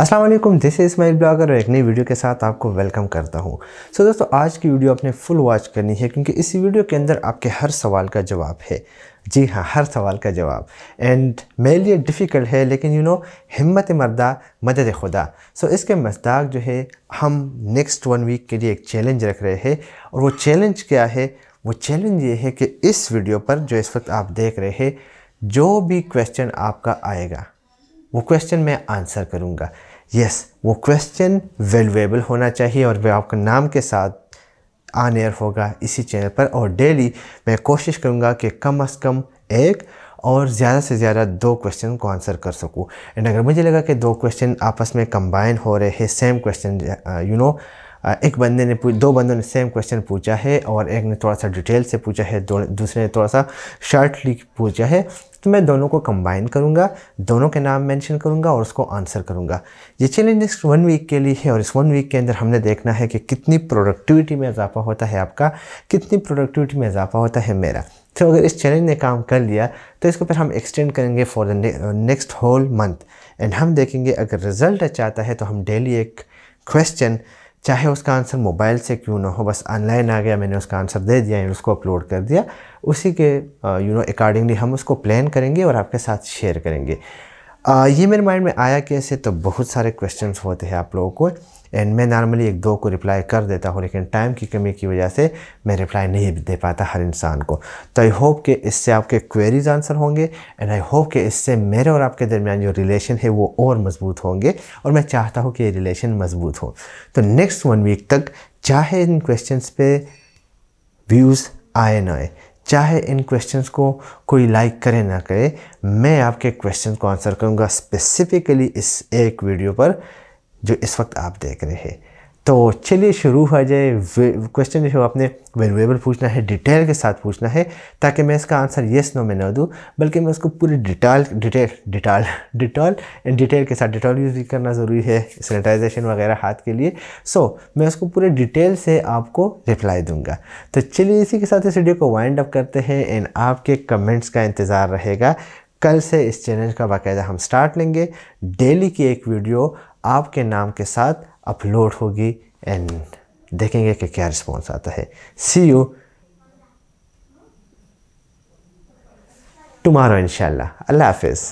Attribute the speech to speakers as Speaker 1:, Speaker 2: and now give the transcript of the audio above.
Speaker 1: अस्सलाम वालेकुम this is my blogger और एक नई वीडियो के साथ आपको वेलकम करता हूँ सो so दोस्तों आज की वीडियो आपने फुल वॉच करनी है क्योंकि इस वीडियो के अंदर आपके हर सवाल का जवाब है जी हाँ हर सवाल का जवाब एंड मेरे लिए डिफ़िकल्ट है लेकिन यू नो हिम्मत मर्दा मदद खुदा सो so, इसके मजदाक जो है हम नेक्स्ट वन वीक के लिए एक चैलेंज रख रहे हैं और वो चैलेंज क्या है वो चैलेंज ये है कि इस वीडियो पर जो इस वक्त आप देख रहे हैं जो भी क्वेश्चन आपका आएगा वो क्वेश्चन मैं आंसर करूँगा यस yes, वो क्वेश्चन वेलुएबल होना चाहिए और वह आपके नाम के साथ आन एयर होगा इसी चैनल पर और डेली मैं कोशिश करूँगा कि कम अज़ कम एक और ज़्यादा से ज़्यादा दो क्वेश्चन को आंसर कर सकूँ एंड अगर मुझे लगा कि दो क्वेश्चन आपस में कंबाइन हो रहे हैं सेम क्वेश्चन यू नो एक बंदे ने पूछ दो बंदों ने सेम क्वेश्चन पूछा है और एक ने थोड़ा सा डिटेल से पूछा है दूसरे ने थोड़ा सा शार्टली पूछा है तो मैं दोनों को कंबाइन करूँगा दोनों के नाम मेंशन करूँगा और उसको आंसर करूँगा ये चैलेंज नेक्स्ट वन वीक के लिए है और इस वन वीक के अंदर हमने देखना है कि कितनी प्रोडक्टिविटी में इजाफा होता है आपका कितनी प्रोडक्टिविटी में इजाफा होता है मेरा तो अगर इस चैलेंज ने काम कर लिया तो इसको फिर हम एक्सटेंड करेंगे for the next whole month and हम देखेंगे अगर रिजल्ट अच्छा आता है तो हम डेली एक क्वेश्चन चाहे उसका आंसर मोबाइल से क्यों ना हो बस ऑनलाइन आ गया मैंने उसका आंसर दे दिया या उसको अपलोड कर दिया उसी के यू नो अकॉर्डिंगली हम उसको प्लान करेंगे और आपके साथ शेयर करेंगे आ, ये मेरे माइंड में आया कैसे तो बहुत सारे क्वेश्चन होते हैं आप लोगों को एंड मैं नॉर्मली एक दो को रिप्लाई कर देता हूँ लेकिन टाइम की कमी की वजह से मैं रिप्लाई नहीं दे पाता हर इंसान को तो आई होप कि इससे आपके क्वेरीज आंसर होंगे एंड आई होप कि इससे मेरे और आपके दरमियान जो रिलेशन है वो और मज़बूत होंगे और मैं चाहता हूँ कि ये रिलेशन मज़बूत हो तो नेक्स्ट वन वीक तक चाहे इन क्वेश्चन पे व्यूज़ आए ना आए चाहे इन क्वेश्चंस को कोई लाइक करे ना करे मैं आपके क्वेश्चन को आंसर करूँगा स्पेसिफिकली इस एक वीडियो पर जो इस वक्त आप देख रहे हैं तो चलिए शुरू हो जाए क्वेश्चन जो आपने वेरिएबल पूछना है डिटेल के साथ पूछना है ताकि मैं इसका आंसर येस नो में ना दूँ बल्कि मैं उसको पूरी detail detail detail detail and detail के साथ डिटॉल यूज़ भी करना ज़रूरी है सैनिटाइजेशन वगैरह हाथ के लिए सो so, मैं उसको पूरे डिटेल से आपको रिप्लाई दूंगा तो चलिए इसी के साथ इस वीडियो को वाइंड अप करते हैं एंड आपके कमेंट्स का इंतज़ार रहेगा कल से इस चैनल का बाकायदा हम स्टार्ट लेंगे डेली की एक वीडियो आपके नाम के साथ अपलोड होगी एंड देखेंगे कि क्या रिस्पॉन्स आता है सी यू टमारो इनशाला अल्लाह हाफिज़